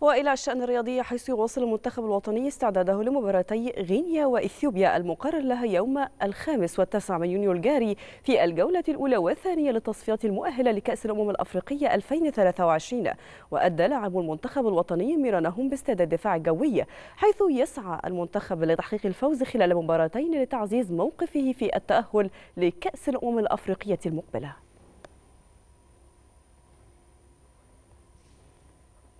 والى الشان الرياضي حيث يواصل المنتخب الوطني استعداده لمباراتي غينيا واثيوبيا المقرر لها يوم الخامس والتاسع من يونيو الجاري في الجوله الاولى والثانيه للتصفيات المؤهله لكاس الامم الافريقيه 2023 وادى لاعب المنتخب الوطني ميرانهم باستاد الدفاع الجوي حيث يسعى المنتخب لتحقيق الفوز خلال مباراتين لتعزيز موقفه في التاهل لكاس الامم الافريقيه المقبله